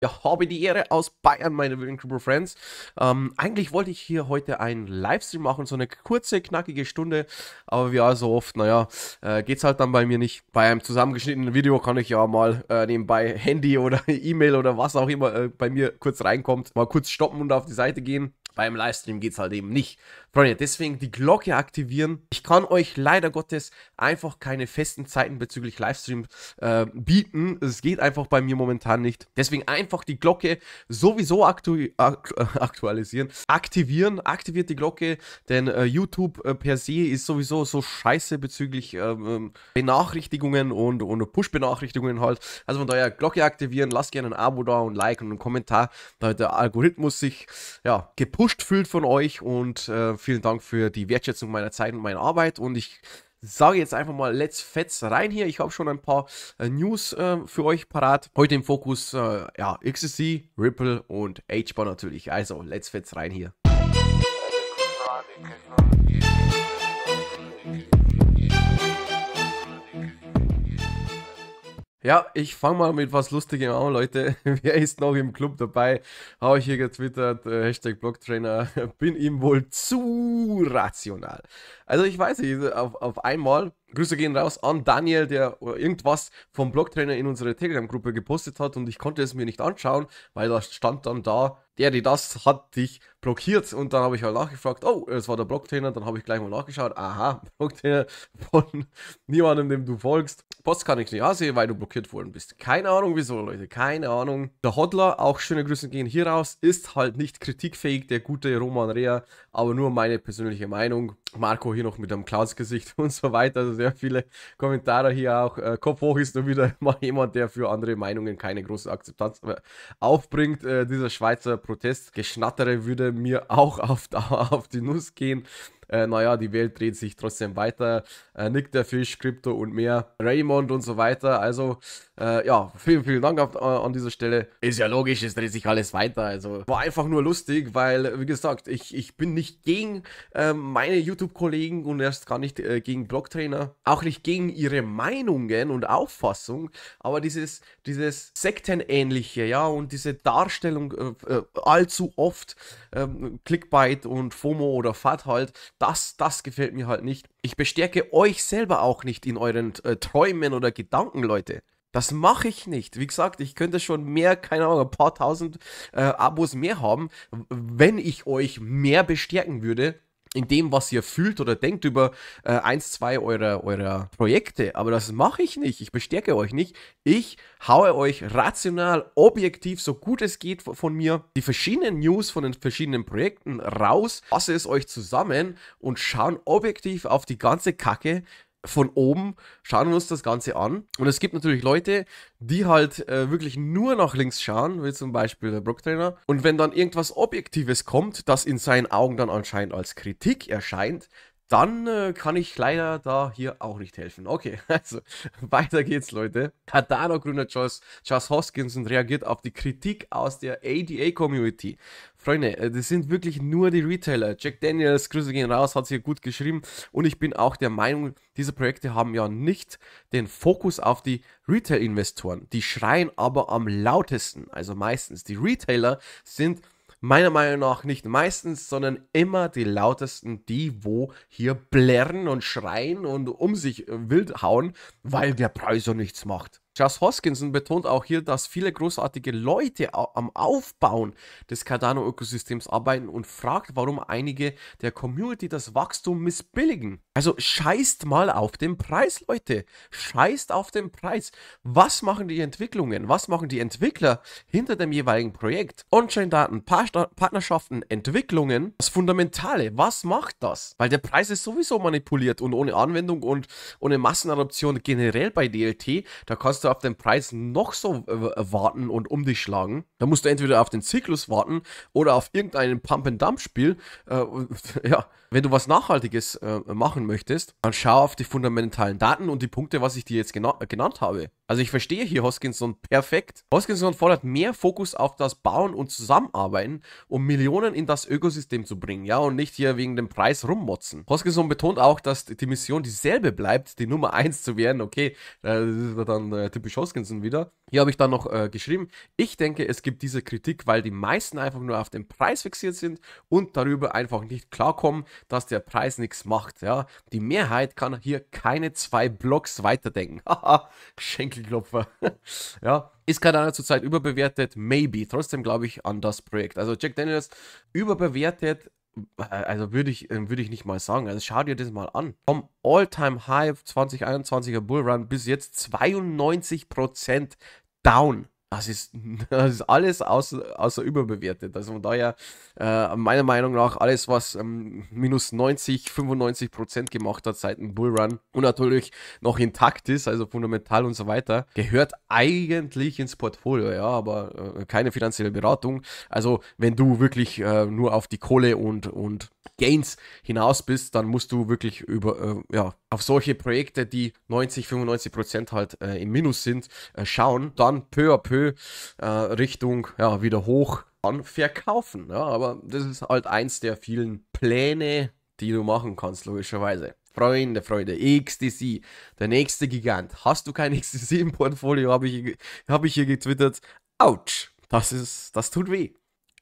Ja, habe die Ehre aus Bayern, meine Wildencrew Friends. Ähm, eigentlich wollte ich hier heute einen Livestream machen, so eine kurze, knackige Stunde. Aber wie auch so oft, naja, äh, geht's halt dann bei mir nicht. Bei einem zusammengeschnittenen Video kann ich ja mal äh, nebenbei Handy oder E-Mail oder was auch immer äh, bei mir kurz reinkommt, mal kurz stoppen und auf die Seite gehen. Beim Livestream geht's halt eben nicht. Freunde, deswegen die Glocke aktivieren. Ich kann euch leider Gottes einfach keine festen Zeiten bezüglich Livestream äh, bieten. Es geht einfach bei mir momentan nicht. Deswegen einfach die Glocke sowieso aktu ak aktualisieren, aktivieren, aktiviert die Glocke, denn äh, YouTube äh, per se ist sowieso so scheiße bezüglich ähm, ähm, Benachrichtigungen und, und Push-Benachrichtigungen halt. Also von daher Glocke aktivieren, lasst gerne ein Abo da und Like und einen Kommentar, damit der Algorithmus sich ja, gepusht fühlt von euch und äh, vielen Dank für die Wertschätzung meiner Zeit und meiner Arbeit. Und ich sage jetzt einfach mal, let's fetz rein hier. Ich habe schon ein paar äh, News äh, für euch parat. Heute im Fokus, äh, ja, XSC, Ripple und HBAR natürlich. Also, let's fetz rein hier. Ja, ich fange mal mit was Lustigem an, Leute. Wer ist noch im Club dabei? Habe ich hier getwittert, äh, Hashtag Blocktrainer, bin ihm wohl zu rational. Also ich weiß nicht, auf, auf einmal Grüße gehen raus an Daniel, der irgendwas vom Blogtrainer in unsere Telegram-Gruppe gepostet hat und ich konnte es mir nicht anschauen, weil da stand dann da, der, die das hat dich blockiert und dann habe ich halt nachgefragt, oh, es war der Blogtrainer, dann habe ich gleich mal nachgeschaut, aha, Blogtrainer von niemandem, dem du folgst. Post kann ich nicht aussehen, weil du blockiert worden bist. Keine Ahnung wieso, Leute, keine Ahnung. Der Hodler, auch schöne Grüße gehen hier raus, ist halt nicht kritikfähig, der gute Roman Rea, aber nur meine persönliche Meinung. Marco hier noch mit einem Klaus-Gesicht und so weiter. Also sehr viele Kommentare hier auch. Äh, Kopf hoch ist nur wieder mal jemand, der für andere Meinungen keine große Akzeptanz äh, aufbringt. Äh, dieser Schweizer Protestgeschnattere würde mir auch auf, auf die Nuss gehen äh, naja, die Welt dreht sich trotzdem weiter. Äh, Nick der Fisch, Krypto und mehr, Raymond und so weiter. Also, äh, ja, vielen, vielen Dank auf, äh, an dieser Stelle. Ist ja logisch, es dreht sich alles weiter. Also, war einfach nur lustig, weil, wie gesagt, ich, ich bin nicht gegen ähm, meine YouTube-Kollegen und erst gar nicht äh, gegen Blog-Trainer. auch nicht gegen ihre Meinungen und Auffassung, aber dieses, dieses Sektenähnliche, ja, und diese Darstellung äh, allzu oft, ähm, Clickbait und FOMO oder FAT halt, das, das gefällt mir halt nicht. Ich bestärke euch selber auch nicht in euren äh, Träumen oder Gedanken, Leute. Das mache ich nicht. Wie gesagt, ich könnte schon mehr, keine Ahnung, ein paar tausend äh, Abos mehr haben, wenn ich euch mehr bestärken würde in dem, was ihr fühlt oder denkt über äh, eins, zwei eurer, eurer Projekte. Aber das mache ich nicht. Ich bestärke euch nicht. Ich haue euch rational, objektiv, so gut es geht von mir, die verschiedenen News von den verschiedenen Projekten raus, fasse es euch zusammen und schauen objektiv auf die ganze Kacke von oben, schauen wir uns das Ganze an. Und es gibt natürlich Leute, die halt äh, wirklich nur nach links schauen, wie zum Beispiel der Trainer. Und wenn dann irgendwas Objektives kommt, das in seinen Augen dann anscheinend als Kritik erscheint, dann äh, kann ich leider da hier auch nicht helfen. Okay, also weiter geht's, Leute. Cardano-Gründer Charles, Josh Hoskinson reagiert auf die Kritik aus der ADA-Community. Freunde, äh, das sind wirklich nur die Retailer. Jack Daniels, Grüße gehen raus, hat hier gut geschrieben. Und ich bin auch der Meinung, diese Projekte haben ja nicht den Fokus auf die Retail-Investoren. Die schreien aber am lautesten, also meistens. Die Retailer sind meiner Meinung nach nicht meistens, sondern immer die lautesten, die wo hier blärren und schreien und um sich äh, wild hauen, weil der Preis so nichts macht. Just Hoskinson betont auch hier, dass viele großartige Leute am Aufbauen des Cardano-Ökosystems arbeiten und fragt, warum einige der Community das Wachstum missbilligen. Also scheißt mal auf den Preis, Leute. Scheißt auf den Preis. Was machen die Entwicklungen? Was machen die Entwickler hinter dem jeweiligen Projekt? On-Chain-Daten, Partnerschaften, Entwicklungen. Das Fundamentale, was macht das? Weil der Preis ist sowieso manipuliert und ohne Anwendung und ohne Massenadoption generell bei DLT, da kannst du auf den Preis noch so äh, äh, warten und um dich schlagen. Da musst du entweder auf den Zyklus warten oder auf irgendein Pump-and-Dump-Spiel. Äh, ja, wenn du was Nachhaltiges äh, machen möchtest, dann schau auf die fundamentalen Daten und die Punkte, was ich dir jetzt gena genannt habe. Also ich verstehe hier Hoskinson perfekt. Hoskinson fordert mehr Fokus auf das Bauen und Zusammenarbeiten, um Millionen in das Ökosystem zu bringen, ja, und nicht hier wegen dem Preis rummotzen. Hoskinson betont auch, dass die Mission dieselbe bleibt, die Nummer 1 zu werden. Okay, äh, das ist dann äh, typisch Hoskinson wieder. Hier habe ich dann noch äh, geschrieben, ich denke, es gibt diese Kritik, weil die meisten einfach nur auf den Preis fixiert sind und darüber einfach nicht klarkommen, dass der Preis nichts macht. Ja? Die Mehrheit kann hier keine zwei Blocks weiterdenken. Haha, Schenkelklopfer. ja, ist Cardano zurzeit überbewertet? Maybe. Trotzdem glaube ich an das Projekt. Also Jack Daniels überbewertet äh, also würde ich, ähm, würde ich nicht mal sagen. Also schau dir das mal an. Vom All-Time-High 2021er Bullrun bis jetzt 92% down. Das ist, das ist alles außer, außer überbewertet. Also von daher, äh, meiner Meinung nach, alles, was ähm, minus 90, 95 Prozent gemacht hat seit dem Bullrun und natürlich noch intakt ist, also fundamental und so weiter, gehört eigentlich ins Portfolio, ja, aber äh, keine finanzielle Beratung. Also wenn du wirklich äh, nur auf die Kohle und, und Gains hinaus bist, dann musst du wirklich über, äh, ja, auf solche Projekte, die 90, 95 Prozent halt äh, im Minus sind, äh, schauen, dann peu à peu äh, Richtung, ja, wieder hoch an verkaufen. Ja, aber das ist halt eins der vielen Pläne, die du machen kannst, logischerweise. Freunde, Freunde, XTC, der nächste Gigant. Hast du kein XTC im Portfolio, habe ich, hab ich hier getwittert. Autsch, das ist, das tut weh.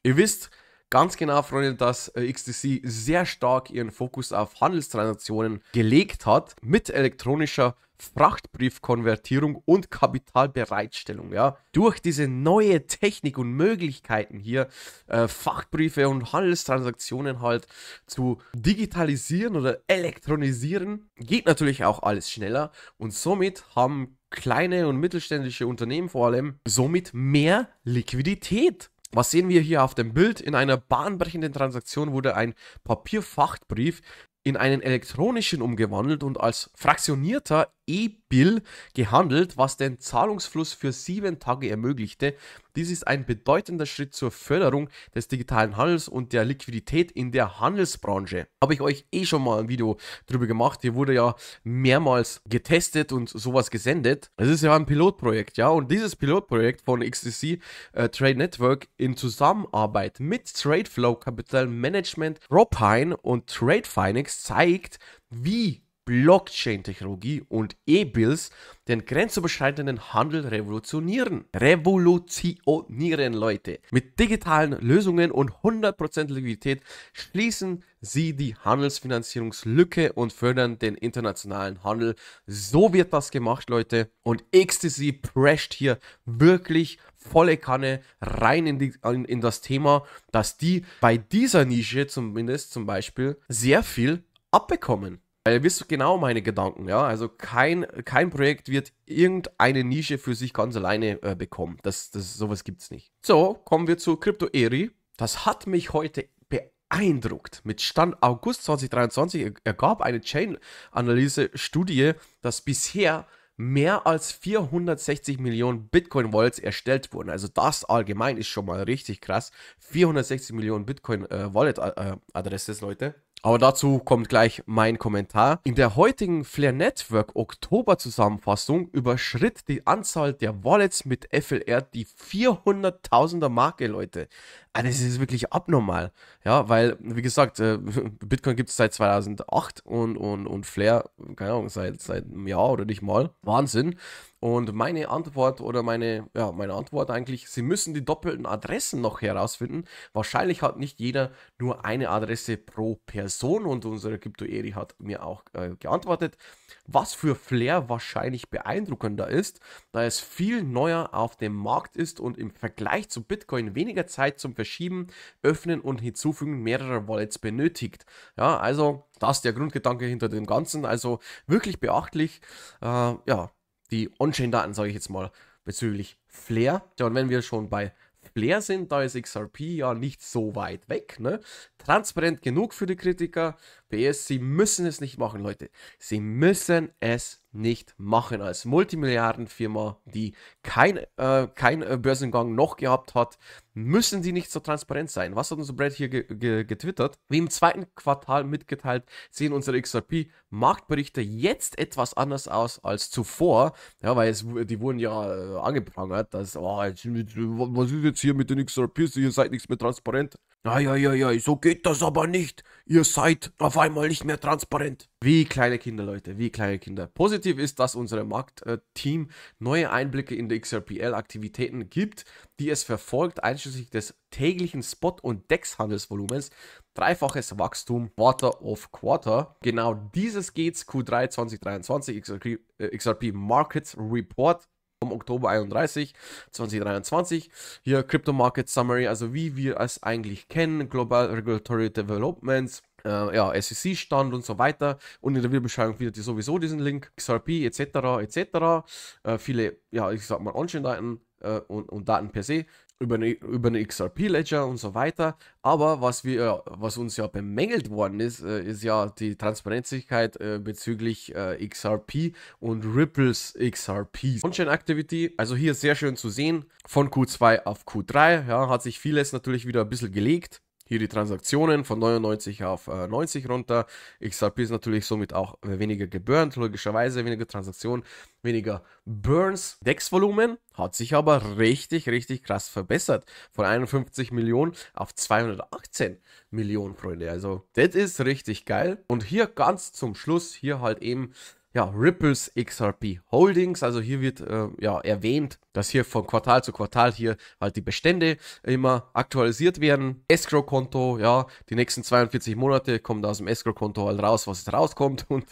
Ihr wisst, Ganz genau, Freunde, dass äh, XTC sehr stark ihren Fokus auf Handelstransaktionen gelegt hat mit elektronischer Frachtbriefkonvertierung und Kapitalbereitstellung. Ja. Durch diese neue Technik und Möglichkeiten hier, äh, Fachbriefe und Handelstransaktionen halt zu digitalisieren oder elektronisieren, geht natürlich auch alles schneller und somit haben kleine und mittelständische Unternehmen vor allem somit mehr Liquidität was sehen wir hier auf dem Bild? In einer bahnbrechenden Transaktion wurde ein Papierfachbrief in einen elektronischen umgewandelt und als fraktionierter E-Bill gehandelt, was den Zahlungsfluss für sieben Tage ermöglichte. Dies ist ein bedeutender Schritt zur Förderung des digitalen Handels und der Liquidität in der Handelsbranche. Habe ich euch eh schon mal ein Video drüber gemacht. Hier wurde ja mehrmals getestet und sowas gesendet. Es ist ja ein Pilotprojekt, ja. Und dieses Pilotprojekt von XTC äh, Trade Network in Zusammenarbeit mit Tradeflow Capital Management, Propine und Trade Phoenix zeigt, wie Blockchain-Technologie und E-Bills den grenzüberschreitenden Handel revolutionieren. Revolutionieren, Leute. Mit digitalen Lösungen und 100% Liquidität schließen sie die Handelsfinanzierungslücke und fördern den internationalen Handel. So wird das gemacht, Leute. Und Ecstasy prescht hier wirklich volle Kanne rein in, die, in, in das Thema, dass die bei dieser Nische zumindest zum Beispiel sehr viel abbekommen. Weil ihr wisst genau meine Gedanken, ja. Also kein, kein Projekt wird irgendeine Nische für sich ganz alleine äh, bekommen. Das, das, sowas gibt's nicht. So, kommen wir zu Crypto Eri. Das hat mich heute beeindruckt. Mit Stand August 2023 ergab eine Chain-Analyse-Studie, dass bisher mehr als 460 Millionen Bitcoin-Wallets erstellt wurden. Also das allgemein ist schon mal richtig krass. 460 Millionen Bitcoin-Wallet-Adressen, äh, äh Leute. Aber dazu kommt gleich mein Kommentar. In der heutigen Flare Network Oktober Zusammenfassung überschritt die Anzahl der Wallets mit FLR die 400.000er Marke, Leute. Ah, das ist wirklich abnormal. Ja, weil, wie gesagt, äh, Bitcoin gibt es seit 2008 und, und, und Flair, keine Ahnung, seit, seit einem Jahr oder nicht mal. Wahnsinn. Und meine Antwort oder meine, ja, meine Antwort eigentlich, sie müssen die doppelten Adressen noch herausfinden. Wahrscheinlich hat nicht jeder nur eine Adresse pro Person und unsere Krypto-Eri hat mir auch äh, geantwortet, was für Flair wahrscheinlich beeindruckender ist, da es viel neuer auf dem Markt ist und im Vergleich zu Bitcoin weniger Zeit zum Verschieben, Öffnen und Hinzufügen mehrerer Wallets benötigt. Ja, also das ist der Grundgedanke hinter dem Ganzen. Also wirklich beachtlich. Äh, ja, die On-Chain-Daten, sage ich jetzt mal, bezüglich Flair. Ja, und wenn wir schon bei Flair sind, da ist XRP ja nicht so weit weg. Ne? Transparent genug für die Kritiker. PS, sie müssen es nicht machen, Leute. Sie müssen es nicht machen. Als Multimilliardenfirma, die kein, äh, kein äh, Börsengang noch gehabt hat, müssen sie nicht so transparent sein. Was hat unser Brad hier ge ge getwittert? Wie im zweiten Quartal mitgeteilt, sehen unsere XRP-Marktberichte jetzt etwas anders aus als zuvor. Ja, weil es, die wurden ja äh, angeprangert, dass, oh, jetzt, was ist jetzt hier mit den XRPs, ihr seid nichts mehr transparent. Eieiei, so geht das aber nicht. Ihr seid auf einmal nicht mehr transparent. Wie kleine Kinder, Leute, wie kleine Kinder. Positiv ist, dass unser Marktteam neue Einblicke in die XRPL-Aktivitäten gibt, die es verfolgt, einschließlich des täglichen Spot- und DEX-Handelsvolumens, dreifaches Wachstum Quarter of Quarter. Genau dieses geht's Q3 2023 XRP, XRP Markets Report vom Oktober 31, 2023. Hier Crypto Market Summary, also wie wir es eigentlich kennen, Global Regulatory Developments. Äh, ja, SEC-Stand und so weiter. Und in der Videobeschreibung findet ihr sowieso diesen Link, XRP etc. etc. Äh, viele, ja, ich sag mal, On-Chain-Daten äh, und, und Daten per se über eine, über eine XRP-Ledger und so weiter. Aber was, wir, äh, was uns ja bemängelt worden ist, äh, ist ja die Transparenzigkeit äh, bezüglich XRP und Ripples XRP. On-Chain Activity, also hier sehr schön zu sehen, von Q2 auf Q3, ja, hat sich vieles natürlich wieder ein bisschen gelegt hier die Transaktionen von 99 auf äh, 90 runter. XRP ist natürlich somit auch weniger geburnt, logischerweise weniger Transaktionen, weniger Burns. DEX-Volumen hat sich aber richtig, richtig krass verbessert. Von 51 Millionen auf 218 Millionen, Freunde. Also, das ist richtig geil. Und hier ganz zum Schluss, hier halt eben ja, Ripples XRP Holdings. Also hier wird äh, ja erwähnt, dass hier von Quartal zu Quartal hier halt die Bestände immer aktualisiert werden. Escrow-Konto, ja, die nächsten 42 Monate kommt aus dem Escrow-Konto halt raus, was rauskommt und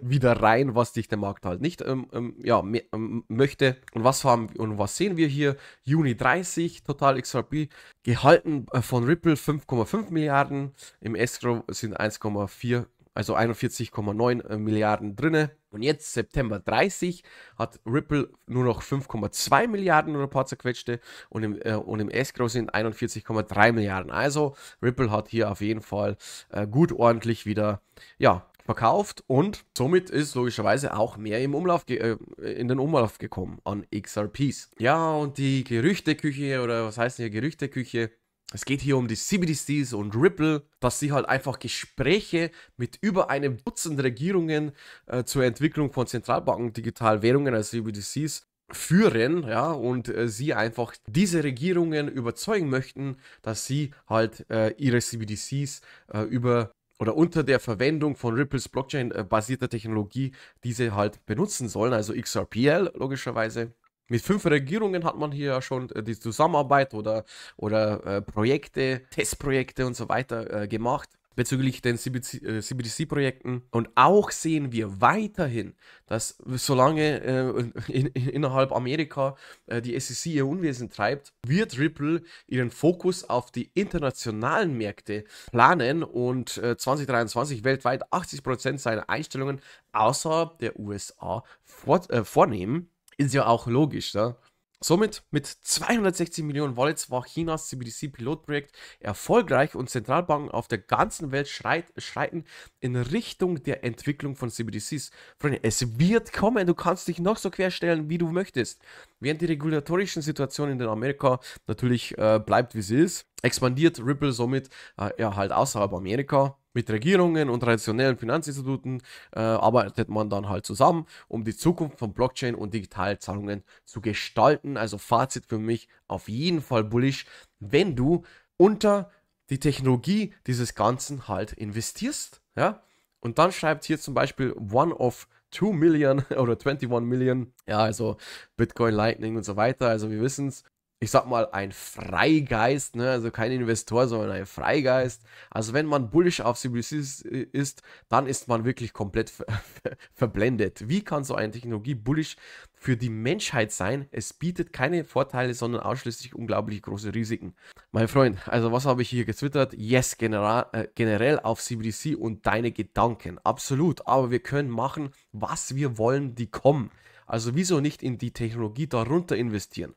wieder rein, was dich der Markt halt nicht ähm, ähm, ja, mehr, ähm, möchte. Und was haben und was sehen wir hier? Juni 30, Total XRP gehalten äh, von Ripple 5,5 Milliarden, im Escrow sind 1,4 also 41,9 äh, Milliarden drinne. Und jetzt, September 30, hat Ripple nur noch 5,2 Milliarden oder ein paar zerquetschte und im, äh, und im Escrow sind 41,3 Milliarden. Also Ripple hat hier auf jeden Fall äh, gut ordentlich wieder, ja, verkauft und somit ist logischerweise auch mehr im Umlauf äh, in den Umlauf gekommen an XRPs. Ja, und die Gerüchteküche oder was heißt hier Gerüchteküche? Es geht hier um die CBDCs und Ripple, dass sie halt einfach Gespräche mit über einem Dutzend Regierungen äh, zur Entwicklung von Zentralbanken, Digitalwährungen, also CBDCs, führen, ja, und äh, sie einfach diese Regierungen überzeugen möchten, dass sie halt äh, ihre CBDCs äh, über oder unter der Verwendung von Ripples Blockchain-basierter äh, Technologie diese halt benutzen sollen, also XRPL logischerweise. Mit fünf Regierungen hat man hier ja schon äh, die Zusammenarbeit oder, oder äh, Projekte, Testprojekte und so weiter äh, gemacht bezüglich den CBDC-Projekten. Äh, und auch sehen wir weiterhin, dass solange äh, in, in, innerhalb Amerika äh, die SEC ihr Unwesen treibt, wird Ripple ihren Fokus auf die internationalen Märkte planen und äh, 2023 weltweit 80% seiner Einstellungen außerhalb der USA vor, äh, vornehmen. Ist ja auch logisch, ne? Somit mit 260 Millionen Wallets war Chinas CBDC-Pilotprojekt erfolgreich und Zentralbanken auf der ganzen Welt schreit, schreiten in Richtung der Entwicklung von CBDCs. Freunde, es wird kommen, du kannst dich noch so querstellen, wie du möchtest. Während die regulatorischen Situation in Amerika natürlich äh, bleibt, wie sie ist, expandiert Ripple somit äh, ja, halt außerhalb Amerika mit Regierungen und traditionellen Finanzinstituten äh, arbeitet man dann halt zusammen, um die Zukunft von Blockchain und Digitalzahlungen zu gestalten. Also Fazit für mich auf jeden Fall bullish, wenn du unter die Technologie dieses Ganzen halt investierst. Ja? Und dann schreibt hier zum Beispiel One of 2 Million oder 21 Million, ja, also Bitcoin, Lightning und so weiter. Also wir wissen es, ich sag mal, ein Freigeist, ne? also kein Investor, sondern ein Freigeist. Also wenn man bullish auf CBDCs ist, dann ist man wirklich komplett ver verblendet. Wie kann so eine Technologie bullish für die Menschheit sein? Es bietet keine Vorteile, sondern ausschließlich unglaublich große Risiken. Mein Freund, also was habe ich hier getwittert? Yes, äh, generell auf CBDC und deine Gedanken. Absolut, aber wir können machen, was wir wollen, die kommen. Also wieso nicht in die Technologie darunter investieren?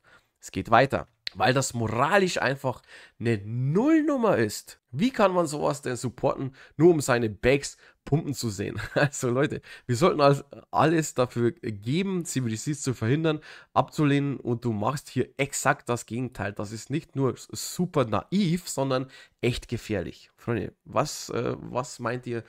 es geht weiter. Weil das moralisch einfach eine Nullnummer ist. Wie kann man sowas denn supporten, nur um seine Bags pumpen zu sehen? Also Leute, wir sollten alles dafür geben, CBDCs zu verhindern, abzulehnen und du machst hier exakt das Gegenteil. Das ist nicht nur super naiv, sondern echt gefährlich. Freunde, was, äh, was meint ihr,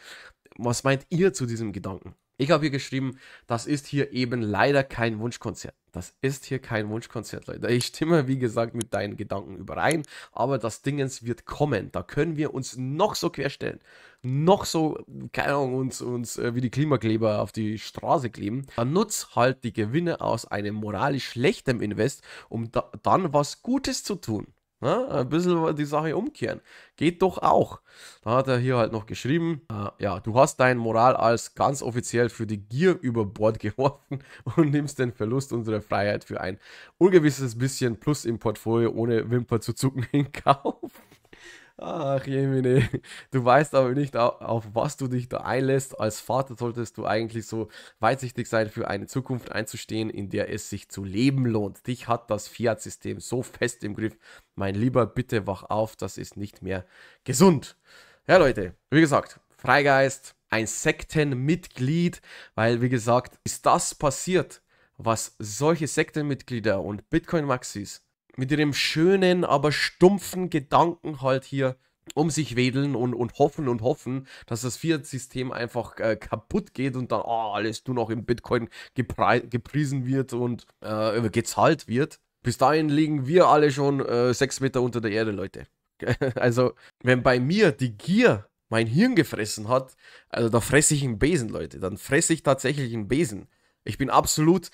was meint ihr zu diesem Gedanken? Ich habe hier geschrieben, das ist hier eben leider kein Wunschkonzert. Das ist hier kein Wunschkonzert, Leute. Ich stimme, wie gesagt, mit deinen Gedanken überein, aber das Dingens wird kommen. Da können wir uns noch so querstellen, noch so, keine Ahnung, uns, uns äh, wie die Klimakleber auf die Straße kleben. Dann nutz halt die Gewinne aus einem moralisch schlechten Invest, um da, dann was Gutes zu tun. Ne? Ein bisschen die Sache umkehren. Geht doch auch. Da hat er hier halt noch geschrieben, äh, ja, du hast dein Moral als ganz offiziell für die Gier über Bord geworfen und nimmst den Verlust unserer Freiheit für ein ungewisses bisschen Plus im Portfolio ohne Wimper zu zucken in Kauf. Ach, Jemine, du weißt aber nicht, auf was du dich da einlässt. Als Vater solltest du eigentlich so weitsichtig sein, für eine Zukunft einzustehen, in der es sich zu leben lohnt. Dich hat das Fiat-System so fest im Griff. Mein Lieber, bitte wach auf, das ist nicht mehr gesund. Ja, Leute, wie gesagt, Freigeist, ein Sektenmitglied, weil, wie gesagt, ist das passiert, was solche Sektenmitglieder und Bitcoin-Maxis mit ihrem schönen, aber stumpfen Gedanken halt hier um sich wedeln und, und hoffen und hoffen, dass das Fiat-System einfach äh, kaputt geht und dann oh, alles nur noch in Bitcoin gepriesen wird und äh, gezahlt wird. Bis dahin liegen wir alle schon äh, sechs Meter unter der Erde, Leute. also, wenn bei mir die Gier mein Hirn gefressen hat, also da fresse ich einen Besen, Leute. Dann fresse ich tatsächlich einen Besen. Ich bin absolut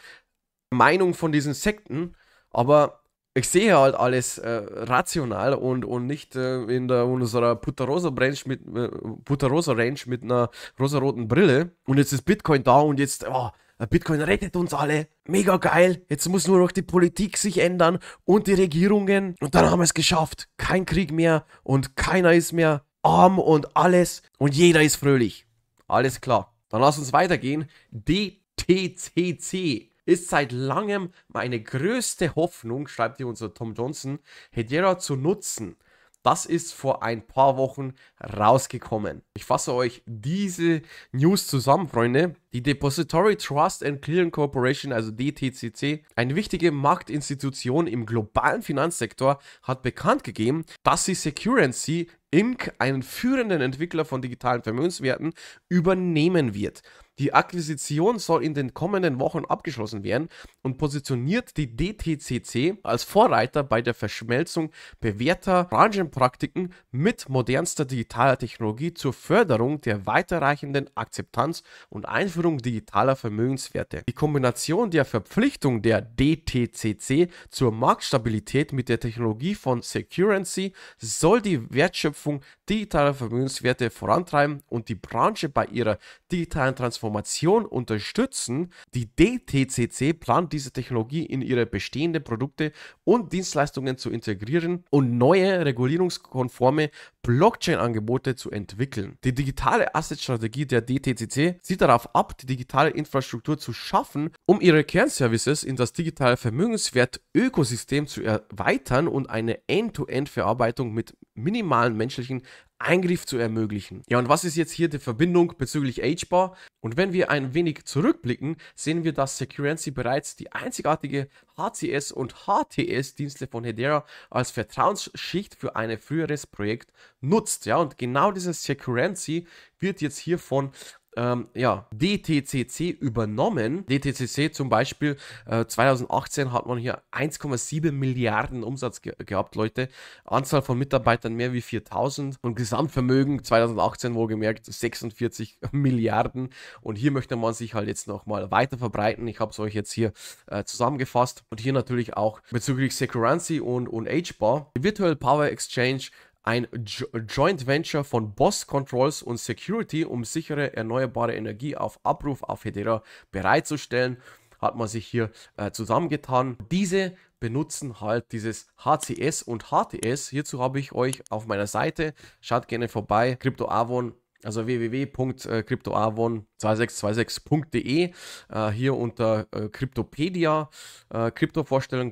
Meinung von diesen Sekten, aber ich sehe halt alles äh, rational und, und nicht äh, in, der, in unserer Putarosa-Range mit, äh, Putarosa Range mit einer rosaroten Brille. Und jetzt ist Bitcoin da und jetzt, oh, Bitcoin rettet uns alle. Mega geil. Jetzt muss nur noch die Politik sich ändern und die Regierungen. Und dann haben wir es geschafft. Kein Krieg mehr und keiner ist mehr arm und alles. Und jeder ist fröhlich. Alles klar. Dann lass uns weitergehen. DTCC ist seit langem meine größte Hoffnung, schreibt hier unser Tom Johnson, Hedera zu nutzen. Das ist vor ein paar Wochen rausgekommen. Ich fasse euch diese News zusammen, Freunde. Die Depository Trust and Clearing Corporation, also DTCC, eine wichtige Marktinstitution im globalen Finanzsektor, hat bekannt gegeben, dass sie Securency Inc., einen führenden Entwickler von digitalen Vermögenswerten, übernehmen wird. Die Akquisition soll in den kommenden Wochen abgeschlossen werden und positioniert die DTCC als Vorreiter bei der Verschmelzung bewährter Branchenpraktiken mit modernster digitaler Technologie zur Förderung der weiterreichenden Akzeptanz und Einführung digitaler Vermögenswerte. Die Kombination der Verpflichtung der DTCC zur Marktstabilität mit der Technologie von Securency soll die Wertschöpfung digitaler Vermögenswerte vorantreiben und die Branche bei ihrer digitalen Transformation Transformation unterstützen. Die DTCC plant diese Technologie in ihre bestehenden Produkte und Dienstleistungen zu integrieren und neue regulierungskonforme Blockchain-Angebote zu entwickeln. Die digitale Asset-Strategie der DTCC zielt darauf ab, die digitale Infrastruktur zu schaffen, um ihre Kernservices in das digitale Vermögenswert-Ökosystem zu erweitern und eine End-to-End-Verarbeitung mit minimalen menschlichen Eingriff zu ermöglichen. Ja, und was ist jetzt hier die Verbindung bezüglich HBAR? Und wenn wir ein wenig zurückblicken, sehen wir, dass Securency bereits die einzigartige HCS und HTS-Dienste von Hedera als Vertrauensschicht für ein früheres Projekt nutzt. Ja, und genau dieses Securency wird jetzt hier von ähm, ja, DTCC übernommen. DTCC zum Beispiel, äh, 2018 hat man hier 1,7 Milliarden Umsatz ge gehabt, Leute. Anzahl von Mitarbeitern mehr wie 4000 und Gesamtvermögen 2018 wohlgemerkt 46 Milliarden. Und hier möchte man sich halt jetzt nochmal weiter verbreiten. Ich habe es euch jetzt hier äh, zusammengefasst. Und hier natürlich auch bezüglich Securancy und, und HBAR. Virtual Power Exchange ein jo Joint Venture von Boss Controls und Security, um sichere erneuerbare Energie auf Abruf auf Hedera bereitzustellen, hat man sich hier äh, zusammengetan. Diese benutzen halt dieses HCS und HTS. Hierzu habe ich euch auf meiner Seite, schaut gerne vorbei, CryptoAvon also www.cryptoavon2626.de, äh, hier unter äh, Cryptopedia, äh,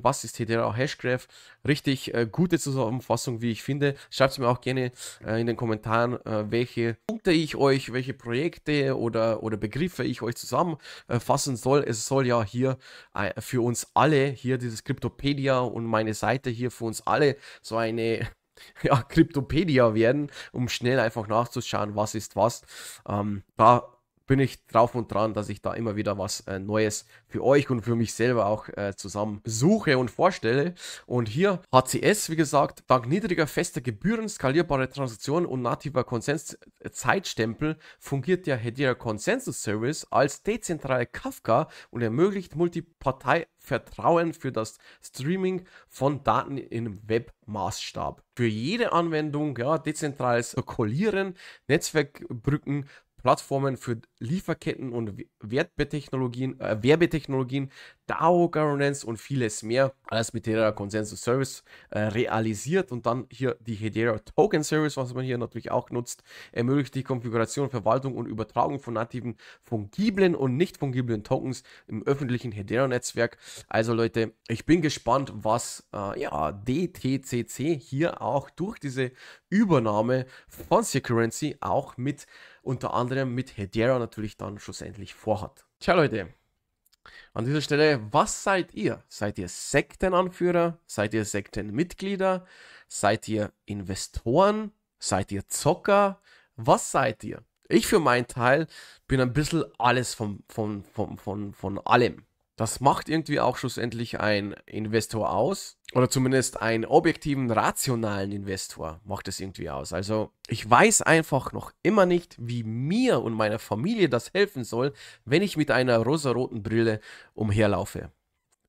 was ist Hedera Hashgraph, richtig äh, gute Zusammenfassung, wie ich finde. Schreibt es mir auch gerne äh, in den Kommentaren, äh, welche Punkte ich euch, welche Projekte oder, oder Begriffe ich euch zusammenfassen soll. Es soll ja hier äh, für uns alle, hier dieses Cryptopedia und meine Seite hier für uns alle so eine ja, Kryptopedia werden, um schnell einfach nachzuschauen, was ist was. Ähm, da bin ich drauf und dran, dass ich da immer wieder was äh, Neues für euch und für mich selber auch äh, zusammen suche und vorstelle. Und hier HCS, wie gesagt, dank niedriger, fester Gebühren, skalierbare Transaktionen und nativer Konsenszeitstempel fungiert der Hedera Consensus Service als dezentrale Kafka und ermöglicht Multipartei Vertrauen für das Streaming von Daten im Webmaßstab. Für jede Anwendung ja, dezentral kollieren, Netzwerkbrücken, Plattformen für Lieferketten und Wertbetechnologien, äh, Werbetechnologien, DAO Governance und vieles mehr. Alles mit Hedera Consensus Service äh, realisiert und dann hier die Hedera Token Service, was man hier natürlich auch nutzt, ermöglicht die Konfiguration, Verwaltung und Übertragung von nativen fungiblen und nicht fungiblen Tokens im öffentlichen Hedera Netzwerk. Also Leute, ich bin gespannt, was äh, ja, DTCC hier auch durch diese Übernahme von Securrency auch mit unter anderem mit Hedera natürlich dann schlussendlich vorhat. Tja Leute, an dieser Stelle, was seid ihr? Seid ihr Sektenanführer? Seid ihr Sektenmitglieder? Seid ihr Investoren? Seid ihr Zocker? Was seid ihr? Ich für meinen Teil bin ein bisschen alles von, von, von, von, von allem. Das macht irgendwie auch schlussendlich ein Investor aus oder zumindest einen objektiven, rationalen Investor macht es irgendwie aus. Also ich weiß einfach noch immer nicht, wie mir und meiner Familie das helfen soll, wenn ich mit einer rosaroten Brille umherlaufe.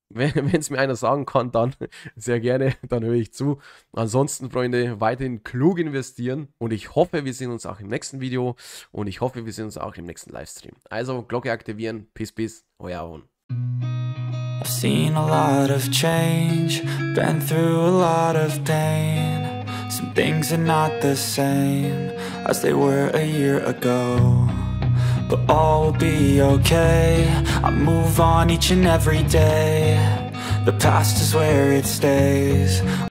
Wenn es mir einer sagen kann, dann sehr gerne, dann höre ich zu. Ansonsten, Freunde, weiterhin klug investieren und ich hoffe, wir sehen uns auch im nächsten Video und ich hoffe, wir sehen uns auch im nächsten Livestream. Also Glocke aktivieren, peace, peace, euer Owen. I've seen a lot of change, been through a lot of pain Some things are not the same as they were a year ago But all will be okay, I move on each and every day The past is where it stays